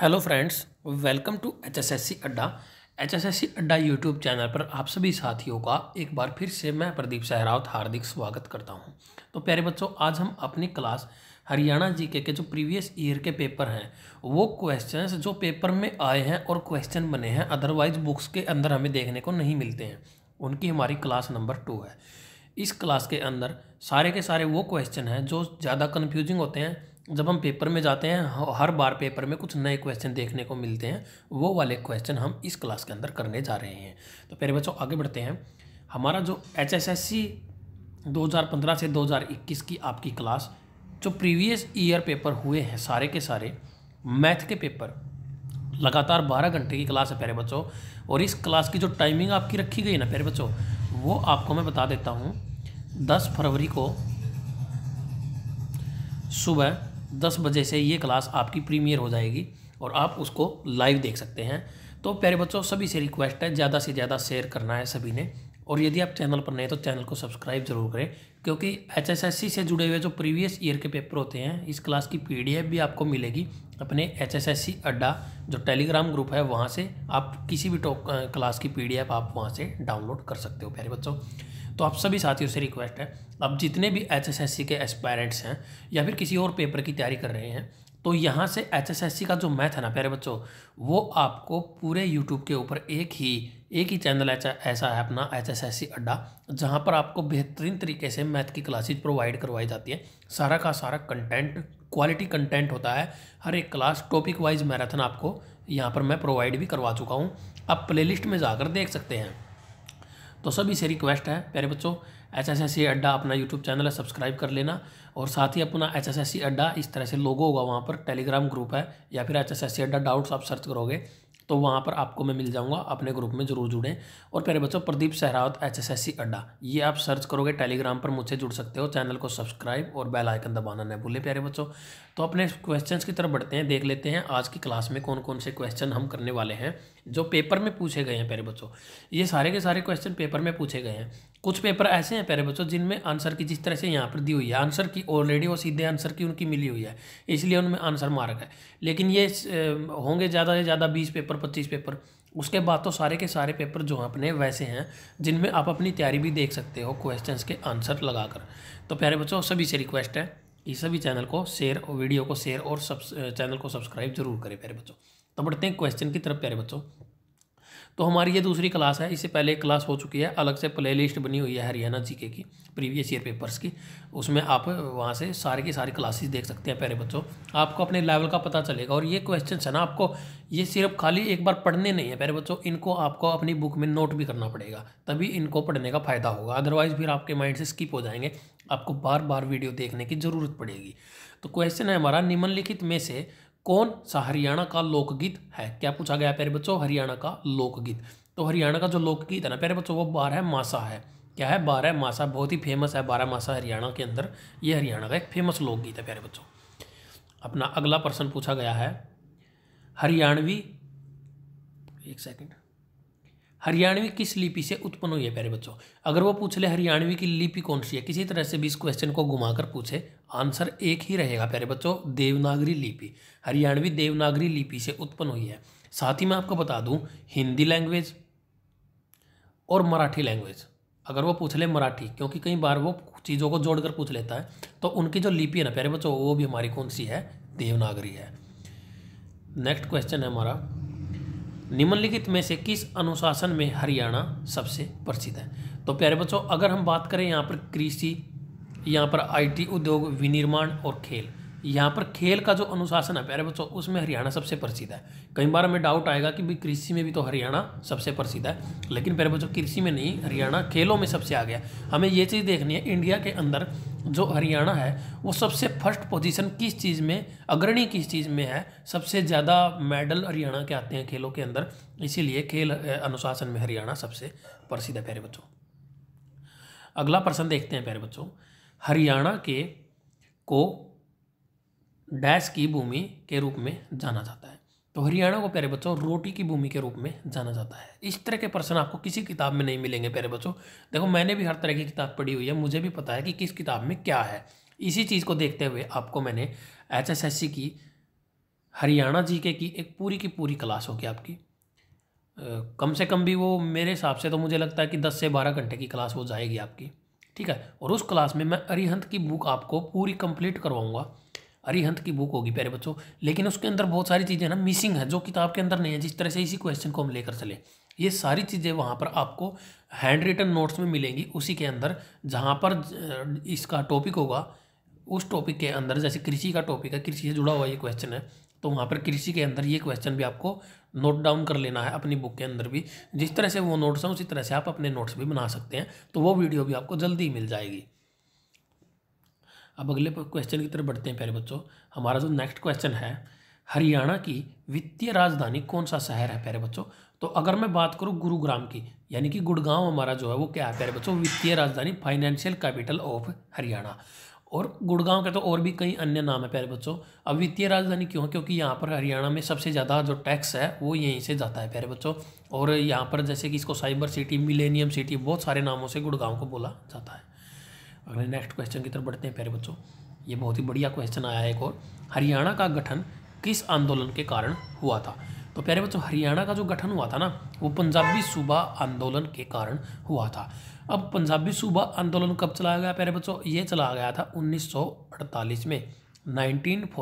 hello friends welcome to H S S C Adda H S S C अड्डा YouTube channel पर आप सभी साथियों का एक बार फिर से मैं प्रदीप सहरावत हार्दिक स्वागत करता हूं तो प्यारे बच्चों आज हम अपनी क्लास हरियाणा जी के, के जो प्रीवियस ईयर के पेपर हैं वो क्वेश्चंस जो पेपर में आए हैं और क्वेश्चन बने हैं अदरवाइज बुक्स के अंदर हमें देखने को नहीं मिलते हैं उनकी हमारी क्लास नंबर टू है इस क्लास के अंदर सारे के सारे वो क्वेश्चन हैं जो ज़्यादा कन्फ्यूजिंग होते हैं जब हम पेपर में जाते हैं हर बार पेपर में कुछ नए क्वेश्चन देखने को मिलते हैं वो वाले क्वेश्चन हम इस क्लास के अंदर करने जा रहे हैं तो पहले बच्चों आगे बढ़ते हैं हमारा जो एच एस एस सी दो हज़ार पंद्रह से दो हज़ार इक्कीस की आपकी क्लास जो प्रीवियस ईयर पेपर हुए हैं सारे के सारे मैथ के पेपर लगातार बारह घंटे की क्लास है प्यारे बच्चों और इस क्लास की जो टाइमिंग आपकी रखी गई ना प्यारे बच्चों वो आपको मैं बता देता हूँ दस फरवरी को सुबह दस बजे से ये क्लास आपकी प्रीमियर हो जाएगी और आप उसको लाइव देख सकते हैं तो प्यारे बच्चों सभी से रिक्वेस्ट है ज़्यादा से ज़्यादा शेयर करना है सभी ने और यदि आप चैनल पर नए तो चैनल को सब्सक्राइब जरूर करें क्योंकि एचएसएससी से जुड़े हुए जो प्रीवियस ईयर के पेपर होते हैं इस क्लास की पीडीएफ भी आपको मिलेगी अपने एचएसएससी अड्डा जो टेलीग्राम ग्रुप है वहाँ से आप किसी भी टॉप क्लास की पीडीएफ आप वहाँ से डाउनलोड कर सकते हो प्यारे बच्चों तो आप सभी साथियों से रिक्वेस्ट है आप जितने भी एचएसएससी के एस्पायरेंट्स हैं या फिर किसी और पेपर की तैयारी कर रहे हैं तो यहाँ से एचएसएससी का जो मैथ है ना प्यारे बच्चों वो आपको पूरे यूट्यूब के ऊपर एक ही एक ही चैनल ऐसा ऐसा है अपना एच एस एस सी अड्डा जहाँ पर आपको बेहतरीन तरीके से मैथ की क्लासेज प्रोवाइड करवाई जाती है सारा का सारा कंटेंट क्वालिटी कंटेंट होता है हर एक क्लास टॉपिक वाइज मैराथन आपको यहाँ पर मैं प्रोवाइड भी करवा चुका हूँ आप प्लेलिस्ट में जाकर देख सकते हैं तो सभी से रिक्वेस्ट है प्यारे बच्चों एच एस एस सी अड्डा अपना यूट्यूब चैनल है सब्सक्राइब कर लेना और साथ ही अपना एच एस एस सी अड्डा इस तरह से लोगो होगा वहाँ पर टेलीग्राम ग्रुप है या फिर एच एस एस सी अड्डा डाउट्स आप सर्च करोगे तो वहाँ पर आपको मैं मिल जाऊँगा अपने ग्रुप में जरूर जुड़ें और प्यारे बच्चों Pradeep Sehrawat H S S C Adda ये आप सर्च करोगे टेलीग्राम पर मुझसे जुड़ सकते हो चैनल को सब्सक्राइब और बेल आइकन दबाना न भूलें प्यारे बच्चों तो अपने क्वेश्चंस की तरफ बढ़ते हैं देख लेते हैं आज की क्लास में कौन कौन से क्वेश्चन हम करने वाले हैं जो पेपर में पूछे गए हैं प्यारे बच्चों ये सारे के सारे क्वेश्चन पेपर में पूछे गए हैं कुछ पेपर ऐसे हैं प्यारे बच्चों जिनमें आंसर की जिस तरह से यहाँ पर दी हुई है आंसर की ऑलरेडी वो सीधे आंसर की उनकी मिली हुई है इसलिए उनमें आंसर मार्क है लेकिन ये होंगे ज़्यादा से ज़्यादा बीस पेपर पच्चीस पेपर उसके बाद तो सारे के सारे पेपर जो हैं अपने वैसे हैं जिनमें आप अपनी तैयारी भी देख सकते हो क्वेश्चंस के आंसर लगाकर तो प्यारे बच्चों सभी से रिक्वेस्ट है कि सभी चैनल को शेयर और वीडियो को शेयर और सब चैनल को सब्सक्राइब जरूर करें प्यारे बच्चों तो बढ़ते हैं क्वेश्चन की तरफ प्यारे बच्चों तो हमारी ये दूसरी क्लास है इससे पहले एक क्लास हो चुकी है अलग से प्ले लिस्ट बनी हुई है हरियाणा जीके की प्रीवियस ईयर पेपर्स की उसमें आप वहाँ से सारे की सारी क्लासेस देख सकते हैं प्यारे बच्चों आपको अपने लेवल का पता चलेगा और ये क्वेश्चन है ना आपको ये सिर्फ खाली एक बार पढ़ने नहीं है प्यारे बच्चों इनको आपको अपनी बुक में नोट भी करना पड़ेगा तभी इनको पढ़ने का फ़ायदा होगा अदरवाइज़ फिर आपके माइंड से स्किप हो जाएंगे आपको बार बार वीडियो देखने की ज़रूरत पड़ेगी तो क्वेश्चन है हमारा निम्नलिखित में से कौन सा हरियाणा का लोकगीत है क्या पूछा गया प्यारे बच्चों हरियाणा का लोकगीत तो हरियाणा का जो लोकगीत है ना प्यारे बच्चों वो बारह मासा है क्या है बारह मासा बहुत ही फेमस है बारह मासा हरियाणा के अंदर ये हरियाणा का एक फेमस लोकगीत है प्यारे बच्चों अपना अगला प्रश्न पूछा गया है हरियाणवी एक सेकंड हरियाणवी किस लिपि से उत्पन्न हुई है प्यारे बच्चों अगर वो पूछ ले हरियाणवी की लिपि कौन सी है किसी तरह से भी इस क्वेश्चन को घुमाकर पूछे आंसर एक ही रहेगा प्यारे बच्चों देवनागरी लिपि हरियाणवी देवनागरी लिपि से उत्पन्न हुई है साथ ही मैं आपको बता दूं हिंदी लैंग्वेज और मराठी लैंग्वेज अगर वो पूछ ले मराठी क्योंकि कई बार वो चीज़ों को जोड़कर पूछ लेता है तो उनकी जो लिपि है ना प्यारे बच्चों वो भी हमारी कौन सी है देवनागरी है नेक्स्ट क्वेश्चन है हमारा निम्नलिखित में से किस अनुशासन में हरियाणा सबसे प्रसिद्ध है तो प्यारे बच्चों अगर हम बात करें यहाँ पर कृषि यहाँ पर आईटी उद्योग विनिर्माण और खेल यहाँ पर खेल का जो अनुशासन है प्यारे बच्चों उसमें हरियाणा सबसे प्रसिद्ध है कई बार हमें डाउट आएगा कि भाई कृषि में भी तो हरियाणा सबसे प्रसिद्ध है लेकिन प्यारे बच्चों कृषि में नहीं हरियाणा खेलों में सबसे आ गया हमें ये चीज़ देखनी है इंडिया के अंदर जो हरियाणा है वो सबसे फर्स्ट पोजीशन किस चीज़ में अग्रणी किस चीज़ में है सबसे ज़्यादा मेडल हरियाणा के आते हैं खेलों के अंदर इसीलिए खेल अनुशासन में हरियाणा सबसे प्रसिद्ध है प्यारे बच्चों अगला प्रश्न देखते हैं प्यारे बच्चों हरियाणा के को डैश की भूमि के रूप में जाना जाता है तो हरियाणा को प्यारे बच्चों रोटी की भूमि के रूप में जाना जाता है इस तरह के प्रश्न आपको किसी किताब में नहीं मिलेंगे प्यारे बच्चों देखो मैंने भी हर तरह की किताब पढ़ी हुई है मुझे भी पता है कि किस किताब में क्या है इसी चीज़ को देखते हुए आपको मैंने सी की हरियाणा जी के की एक पूरी की पूरी क्लास होगी आपकी कम से कम भी वो मेरे हिसाब से तो मुझे लगता है कि दस से बारह घंटे की क्लास हो जाएगी आपकी ठीक है और उस क्लास में मैं अरिहंत की बुक आपको पूरी कंप्लीट करवाऊँगा अरिहंत की बुक होगी प्यारे बच्चों लेकिन उसके अंदर बहुत सारी चीज़ें ना मिसिंग है जो किताब के अंदर नहीं है जिस तरह से इसी क्वेश्चन को हम लेकर चले ये सारी चीज़ें वहाँ पर आपको हैंड रिटन नोट्स में मिलेंगी उसी के अंदर जहाँ पर इसका टॉपिक होगा उस टॉपिक के अंदर जैसे कृषि का टॉपिक है कृषि से जुड़ा हुआ ये क्वेश्चन है तो वहाँ पर कृषि के अंदर ये क्वेश्चन भी आपको नोट डाउन कर लेना है अपनी बुक के अंदर भी जिस तरह से वो नोट्स हैं उसी तरह से आप अपने नोट्स भी बना सकते हैं तो वो वीडियो भी आपको जल्दी मिल जाएगी अब अगले क्वेश्चन की तरफ बढ़ते हैं प्यारे बच्चों हमारा जो नेक्स्ट क्वेश्चन है हरियाणा की वित्तीय राजधानी कौन सा शहर है प्यारे बच्चों तो अगर मैं बात करूँ गुरुग्राम की यानी कि गुड़गांव हमारा जो है वो क्या है प्यारे बच्चों वित्तीय राजधानी फाइनेंशियल कैपिटल ऑफ हरियाणा और गुड़गांव का तो और भी कई अन्य नाम है प्यारे बच्चों अब वित्तीय राजधानी क्यों क्योंकि यहाँ पर हरियाणा में सबसे ज़्यादा जो टैक्स है वो यहीं से जाता है प्यारे बच्चों और यहाँ पर जैसे कि इसको साइबर सिटी मिलेनियम सिटी बहुत सारे नामों से गुड़गांव को बोला जाता है अगले नेक्स्ट क्वेश्चन की तरफ बढ़ते हैं प्यारे बच्चों ये बहुत ही बढ़िया क्वेश्चन आया है एक और हरियाणा का गठन किस आंदोलन के कारण हुआ था तो प्यारे बच्चों हरियाणा का जो गठन हुआ था ना वो पंजाबी सूबा आंदोलन के कारण हुआ था अब पंजाबी सूबा आंदोलन कब चलाया गया प्यारे बच्चों ये चलाया गया था 1948 में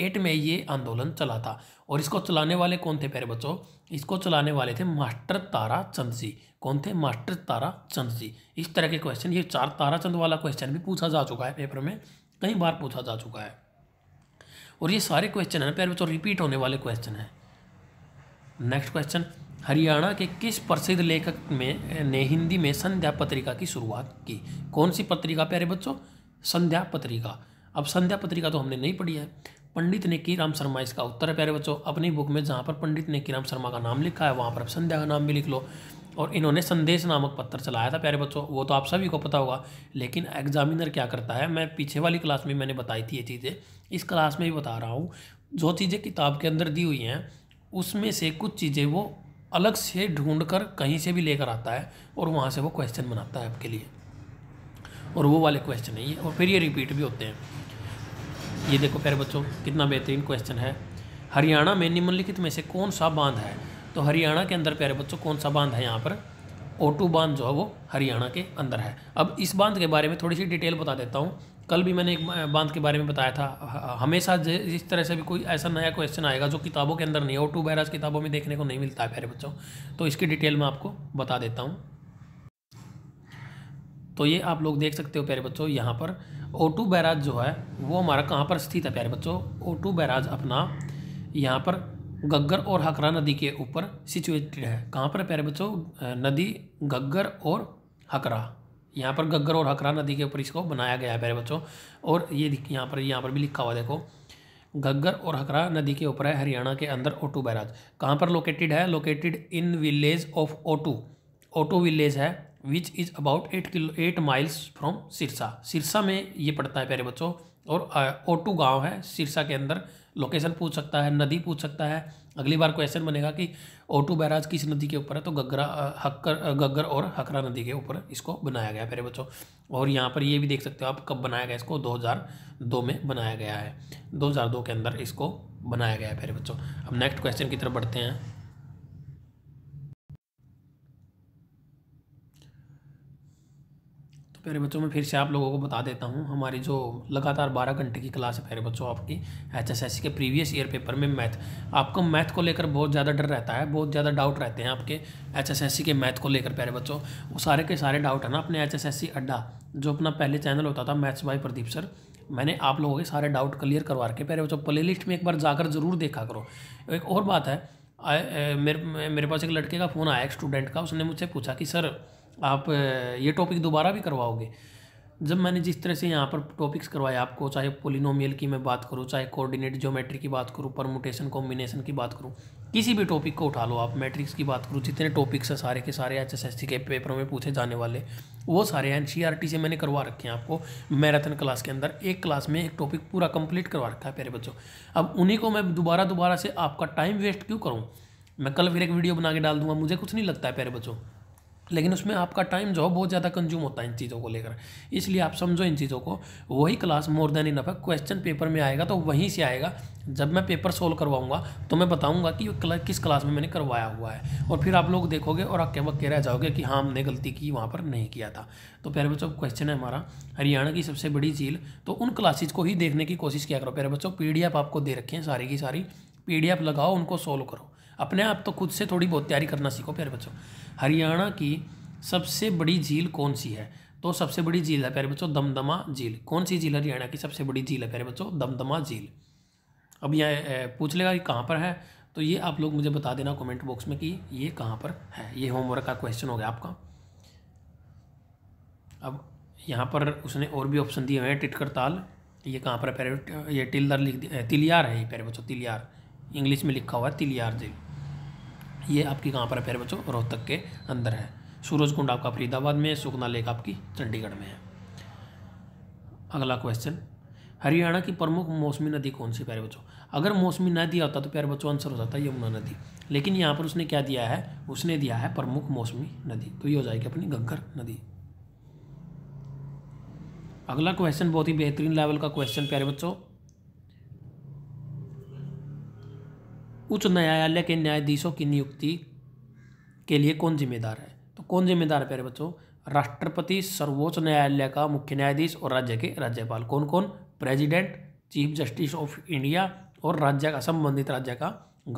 एट में ये आंदोलन चला था और इसको चलाने वाले कौन थे प्यारे बच्चों इसको चलाने वाले थे मास्टर तारा चंद जी कौन थे मास्टर तारा चंद जी इस तरह के क्वेश्चन ये चार तारा चंद वाला क्वेश्चन भी पूछा जा चुका है पेपर में कई बार पूछा जा चुका है और ये सारे क्वेश्चन हैं प्यारे बच्चों रिपीट होने वाले क्वेश्चन हैं नेक्स्ट क्वेश्चन हरियाणा के किस प्रसिद्ध लेखक में ने हिंदी में संध्या पत्रिका की शुरुआत की कौन सी पत्रिका प्यारे बच्चों संध्या पत्रिका अब संध्या पत्रिका तो हमने नहीं पढ़ी है पंडित राम शर्मा इसका उत्तर है प्यारे बच्चों अपनी बुक में जहाँ पर पंडित राम शर्मा का नाम लिखा है वहाँ पर आप संध्या का नाम भी लिख लो और इन्होंने संदेश नामक पत्र चलाया था प्यारे बच्चों वो तो आप सभी को पता होगा लेकिन एग्जामिनर क्या करता है मैं पीछे वाली क्लास में मैंने बताई थी ये चीज़ें इस क्लास में भी बता रहा हूँ जो चीज़ें किताब के अंदर दी हुई हैं उसमें से कुछ चीज़ें वो अलग से ढूंढ कर कहीं से भी लेकर आता है और वहाँ से वो क्वेश्चन बनाता है आपके लिए और वो वाले क्वेश्चन है ये और फिर ये रिपीट भी होते हैं ये देखो प्यारे बच्चों कितना बेहतरीन क्वेश्चन है हरियाणा में निम्नलिखित में से कौन सा बांध है तो हरियाणा के अंदर प्यारे बच्चों कौन सा बांध है यहाँ पर ओटू बांध जो है वो हरियाणा के अंदर है अब इस बांध के बारे में थोड़ी सी डिटेल बता देता हूँ कल भी मैंने एक बांध के बारे में बताया था हमेशा इस तरह से भी कोई ऐसा नया क्वेश्चन आएगा जो किताबों के अंदर नहीं है ओटू बैराज किताबों में देखने को नहीं मिलता है प्यारे बच्चों तो इसकी डिटेल मैं आपको बता देता हूँ तो ये आप लोग देख सकते हो प्यारे बच्चों यहाँ पर ओटू बैराज जो है वो हमारा कहाँ पर स्थित है प्यारे बच्चों ओटू बैराज अपना यहाँ पर गग्गर और हकरा नदी के ऊपर सिचुएटेड है कहाँ पर प्यारे बच्चों नदी गग्गर और हकरा यहाँ पर गग्गर और हकरा नदी के ऊपर इसको बनाया गया है प्यारे बच्चों और ये यहाँ पर यहाँ पर भी लिखा हुआ देखो गग्गर और हकरा नदी के ऊपर है हरियाणा के अंदर ओटू बैराज कहाँ पर लोकेटेड है located in village of Ottu Ottu village है which is about eight kilo eight miles from Sirsa Sirsa में ये पड़ता है प्यारे बच्चों और ओटू गांव है सिरसा के अंदर लोकेशन पूछ सकता है नदी पूछ सकता है अगली बार क्वेश्चन बनेगा कि ओटू बैराज किस नदी के ऊपर है तो गगरा हक्कर गगर और हकरा नदी के ऊपर इसको बनाया गया प्यारे बच्चों और यहाँ पर ये भी देख सकते हो आप कब बनाया गया इसको दो में बनाया गया है दो के अंदर इसको बनाया गया है प्यारे बच्चों अब नेक्स्ट क्वेश्चन की तरफ बढ़ते हैं प्यारे बच्चों मैं फिर से आप लोगों को बता देता हूँ हमारी जो लगातार बारह घंटे की क्लास है प्यारे बच्चों आपकी एचएसएससी के प्रीवियस ईयर पेपर में मैथ आपको मैथ को लेकर बहुत ज़्यादा डर रहता है बहुत ज़्यादा डाउट रहते हैं आपके एचएसएससी के मैथ को लेकर प्यारे बच्चों वो सारे के सारे डाउट है ना अपने सी अड्डा जो अपना पहले चैनल होता था मैथ्स बाई प्रदीप सर मैंने आप लोगों के सारे डाउट क्लियर करवा रखे प्यारे बच्चों प्ले लिस्ट में एक बार जाकर ज़रूर देखा करो एक और बात है मेरे मेरे पास एक लड़के का फ़ोन आया एक स्टूडेंट का उसने मुझसे पूछा कि सर आप ये टॉपिक दोबारा भी करवाओगे जब मैंने जिस तरह से यहाँ पर टॉपिक्स करवाए आपको चाहे पोलिनोमियल की मैं बात करूँ चाहे कोऑर्डिनेट ज्योमेट्री की बात करूँ परमुटेशन कॉम्बिनेशन की बात करूँ किसी भी टॉपिक को उठा लो आप मैट्रिक्स की बात करूँ जितने टॉपिक्स हैं सारे के सारे एच एस के पेपरों में पूछे जाने वाले वो सारे एन सी से मैंने करवा रखे हैं आपको मैराथन क्लास के अंदर एक क्लास में एक टॉपिक पूरा कंप्लीट करवा रखा है प्यारे बच्चों अब उन्हीं को मैं दोबारा दोबारा से आपका टाइम वेस्ट क्यों करूँ मैं कल फिर एक वीडियो बना के डाल दूंगा मुझे कुछ नहीं लगता है प्यारे बच्चों लेकिन उसमें आपका टाइम जो है बहुत ज़्यादा कंज्यूम होता है इन चीज़ों को लेकर इसलिए आप समझो इन चीज़ों को वही क्लास मोर देन इनफ है क्वेश्चन पेपर में आएगा तो वहीं से आएगा जब मैं पेपर सोल्व करवाऊंगा तो मैं बताऊंगा कि किस क्लास में मैंने करवाया हुआ है और फिर आप लोग देखोगे और अक्के वक्के रह जाओगे कि हाँ हमने गलती की वहाँ पर नहीं किया था तो प्यारे बच्चों क्वेश्चन है हमारा हरियाणा की सबसे बड़ी झील तो उन क्लासेज को ही देखने की कोशिश किया करो प्यारे बच्चों पी आपको दे रखे हैं सारी की सारी पी लगाओ उनको सोल्व करो अपने आप तो खुद से थोड़ी बहुत तैयारी करना सीखो प्यारे बच्चों हरियाणा की सबसे बड़ी झील कौन सी है तो सबसे बड़ी झील है प्यारे बच्चों दमदमा झील कौन सी झील हरियाणा की सबसे बड़ी झील है प्यारे बच्चों दमदमा झील अब यहाँ पूछ लेगा कि कहाँ पर है तो ये आप लोग मुझे बता देना कमेंट बॉक्स में कि ये कहाँ पर है ये होमवर्क का क्वेश्चन हो गया आपका अब यहाँ पर उसने और भी ऑप्शन दिए हुए हैं टिटकर ताल ये कहाँ पर है पैर ये टिल्लर लिख तिलियार है ये पैरे बच्चों तिलियार इंग्लिश में लिखा हुआ है तिलियार झील ये आपकी कहाँ पर है प्यारे बच्चों रोहतक के अंदर है सूरज कुंड आपका फरीदाबाद में है सुखना लेक आपकी चंडीगढ़ में है अगला क्वेश्चन हरियाणा की प्रमुख मौसमी नदी कौन सी प्यारे बच्चों अगर मौसमी ना दिया होता तो प्यारे बच्चों आंसर हो जाता है यमुना नदी लेकिन यहाँ पर उसने क्या दिया है उसने दिया है प्रमुख मौसमी नदी तो ये हो जाएगी अपनी गग्गर नदी अगला क्वेश्चन बहुत ही बेहतरीन लेवल का क्वेश्चन प्यारे बच्चों उच्च न्यायालय के न्यायाधीशों की नियुक्ति के लिए कौन जिम्मेदार है तो कौन जिम्मेदार है प्यारे बच्चों राष्ट्रपति सर्वोच्च न्यायालय का मुख्य न्यायाधीश और राज्य के राज्यपाल कौन कौन president chief justice of India और राज्य का संबंधित राज्य का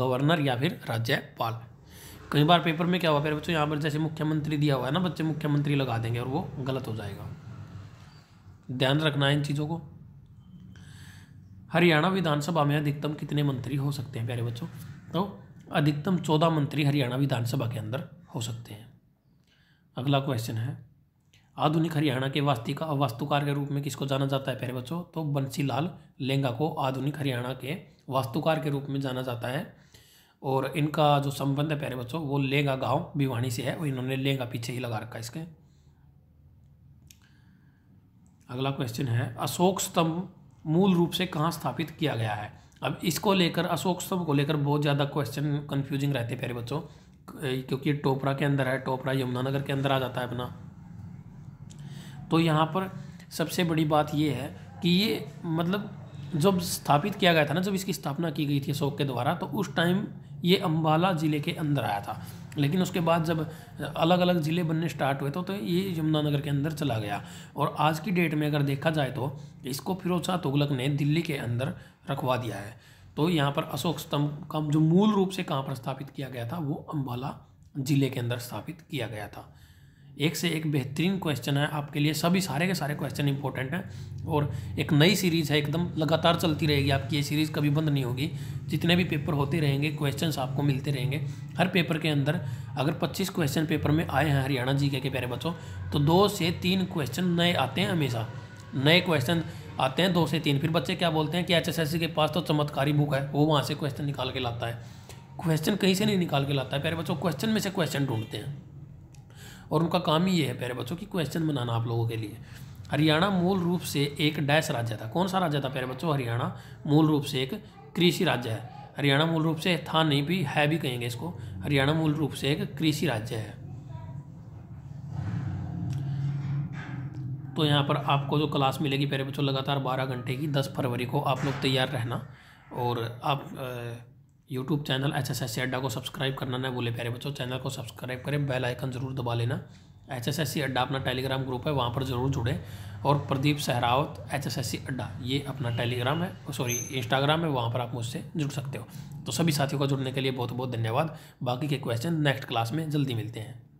गवर्नर या फिर राज्यपाल कई बार पेपर में क्या हुआ प्यारे बच्चों यहाँ पर जैसे मुख्यमंत्री दिया हुआ है ना बच्चे मुख्यमंत्री लगा देंगे और वो गलत हो जाएगा ध्यान रखना है इन चीज़ों को हरियाणा विधानसभा में अधिकतम कितने मंत्री हो सकते हैं प्यारे बच्चों तो अधिकतम चौदह मंत्री हरियाणा विधानसभा के अंदर हो सकते हैं अगला क्वेश्चन है आधुनिक हरियाणा के वास्तुका वास्तुकार के रूप में किसको जाना जाता है प्यारे बच्चों तो बंसीलाल लेंगा को आधुनिक हरियाणा के वास्तुकार के रूप में जाना जाता है और इनका जो संबंध है प्यारे बच्चों वो लेगा गांव भिवाणी से है और इन्होंने लेगा पीछे ही लगा रखा है इसके अगला क्वेश्चन है अशोक स्तंभ मूल रूप से कहाँ स्थापित किया गया है अब इसको लेकर अशोक स्तंभ को लेकर बहुत ज़्यादा क्वेश्चन कन्फ्यूजिंग रहते प्यारे बच्चों क्योंकि टोपरा के अंदर है टोपरा यमुनानगर के अंदर आ जाता है अपना तो यहाँ पर सबसे बड़ी बात यह है कि ये मतलब जब स्थापित किया गया था ना जब इसकी स्थापना की गई थी अशोक के द्वारा तो उस टाइम ये अम्बाला ज़िले के अंदर आया था लेकिन उसके बाद जब अलग अलग ज़िले बनने स्टार्ट हुए तो, तो ये यमुनानगर के अंदर चला गया और आज की डेट में अगर देखा जाए तो इसको फिरोज शाह तुगलक ने दिल्ली के अंदर रखवा दिया है तो यहाँ पर अशोक स्तंभ का जो मूल रूप से कहाँ पर स्थापित किया गया था वो अम्बाला ज़िले के अंदर स्थापित किया गया था एक से एक बेहतरीन क्वेश्चन है आपके लिए सभी सारे के सारे क्वेश्चन इंपॉर्टेंट हैं और एक नई सीरीज़ है एकदम लगातार चलती रहेगी आपकी ये सीरीज़ कभी बंद नहीं होगी जितने भी पेपर होते रहेंगे क्वेश्चन आपको मिलते रहेंगे हर पेपर के अंदर अगर 25 क्वेश्चन पेपर में आए हैं हरियाणा जी के, के प्यारे बच्चों तो दो से तीन क्वेश्चन नए आते हैं हमेशा नए क्वेश्चन आते हैं दो से तीन फिर बच्चे क्या बोलते हैं कि एच के पास तो चमत्कारी बुक है वो वहाँ से क्वेश्चन निकाल के लाता है क्वेश्चन कहीं से नहीं निकाल के लाता है प्यारे बच्चों क्वेश्चन में से क्वेश्चन ढूंढते हैं और उनका काम ही ये है प्यारे बच्चों की क्वेश्चन बनाना आप लोगों के लिए हरियाणा मूल रूप से एक डैश राज्य था कौन सा राज्य था प्यारे बच्चों हरियाणा मूल रूप से एक कृषि राज्य है हरियाणा मूल रूप से था नहीं भी है भी कहेंगे इसको हरियाणा मूल रूप से एक कृषि राज्य है तो यहाँ पर आपको जो क्लास मिलेगी प्यारे बच्चों लगातार बारह घंटे की दस फरवरी को आप लोग तैयार रहना और आप आ, YouTube channel H S S C Adda को सब्सक्राइब करना ना भूले प्यारे बच्चों चैनल को सब्सक्राइब करें बेल आइकन जरूर दबा लेना एच एस एस सी अड्डा अपना टेलीग्राम ग्रुप है वहाँ पर जरूर जुड़े और Pradeep Sehrawat H S S C Adda ये अपना टेलीग्राम है सॉरी इंस्टाग्राम है वहाँ पर आप मुझसे जुड़ सकते हो तो सभी साथियों का जुड़ने के लिए बहुत बहुत धन्यवाद बाकी के क्वेश्चन नेक्स्ट क्लास में जल्दी मिलते हैं